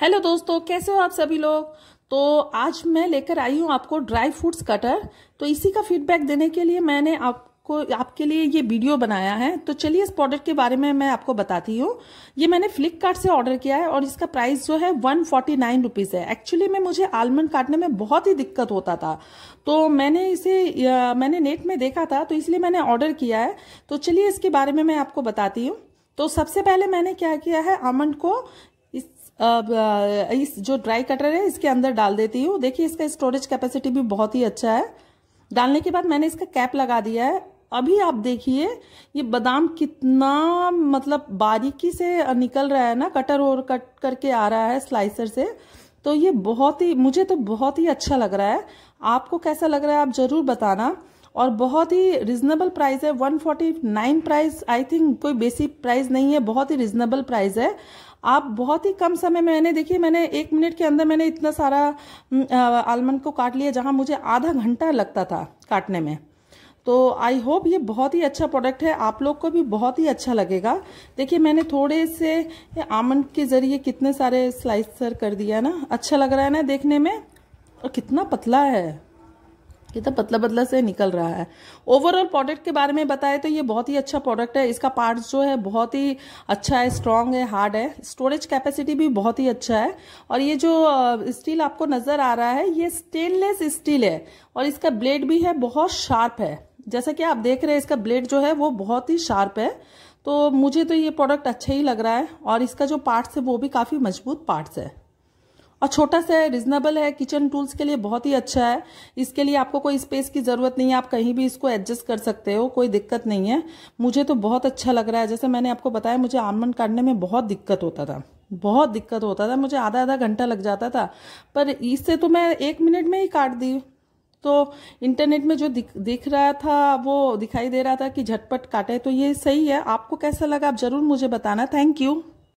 hello दोस्तों कैसे हो आप सभी लोग तो आज मैं लेकर आई हूँ आपको ड्राई फ्रूट्स कटर तो इसी का फीडबैक देने के लिए मैंने आपको आपके लिए ये वीडियो बनाया है तो चलिए इस प्रोडक्ट के बारे में मैं आपको बताती हूँ ये मैंने फ्लिपकार्ट से ऑर्डर किया है और इसका प्राइस जो है वन फोर्टी नाइन रुपीज़ है एक्चुअली में मुझे आलमंड काटने में बहुत ही दिक्कत होता था तो मैंने इसे मैंने नेट में देखा था तो इसलिए मैंने ऑर्डर किया है तो चलिए इसके बारे में मैं आपको बताती हूँ तो सबसे पहले मैंने क्या किया है आमंड को इस जो ड्राई कटर है इसके अंदर डाल देती हूँ देखिए इसका स्टोरेज कैपेसिटी भी बहुत ही अच्छा है डालने के बाद मैंने इसका कैप लगा दिया है अभी आप देखिए ये बादाम कितना मतलब बारीकी से निकल रहा है ना कटर और कट करके आ रहा है स्लाइसर से तो ये बहुत ही मुझे तो बहुत ही अच्छा लग रहा है आपको कैसा लग रहा है आप ज़रूर बताना और बहुत ही रिजनेबल प्राइस है 149 प्राइस आई थिंक कोई बेसिक प्राइस नहीं है बहुत ही रिजनेबल प्राइस है आप बहुत ही कम समय मैंने देखिए मैंने एक मिनट के अंदर मैंने इतना सारा आलमंड को काट लिया जहाँ मुझे आधा घंटा लगता था काटने में तो आई होप ये बहुत ही अच्छा प्रोडक्ट है आप लोग को भी बहुत ही अच्छा लगेगा देखिए मैंने थोड़े से आमंड के ज़रिए कितने सारे स्लाइसर कर दिया ना अच्छा लग रहा है ना देखने में और कितना पतला है ये तो पतला पतला से निकल रहा है ओवरऑल प्रोडक्ट के बारे में बताएं तो ये बहुत ही अच्छा प्रोडक्ट है इसका पार्ट्स जो है बहुत ही अच्छा है स्ट्रांग है हार्ड है स्टोरेज कैपेसिटी भी बहुत ही अच्छा है और ये जो स्टील आपको नजर आ रहा है ये स्टेनलेस स्टील है और इसका ब्लेड भी है बहुत शार्प है जैसा कि आप देख रहे हैं इसका ब्लेड जो है वो बहुत ही शार्प है तो मुझे तो ये प्रोडक्ट अच्छा ही लग रहा है और इसका जो पार्ट्स है वो भी काफ़ी मजबूत पार्ट्स है और छोटा सा है रिजनेबल है किचन टूल्स के लिए बहुत ही अच्छा है इसके लिए आपको कोई स्पेस की ज़रूरत नहीं है आप कहीं भी इसको एडजस्ट कर सकते हो कोई दिक्कत नहीं है मुझे तो बहुत अच्छा लग रहा है जैसे मैंने आपको बताया मुझे आलमंड काटने में बहुत दिक्कत होता था बहुत दिक्कत होता था मुझे आधा आधा घंटा लग जाता था पर इससे तो मैं एक मिनट में ही काट दी तो इंटरनेट में जो दिख दिख रहा था वो दिखाई दे रहा था कि झटपट काटे तो ये सही है आपको कैसा लगा आप ज़रूर मुझे बताना थैंक यू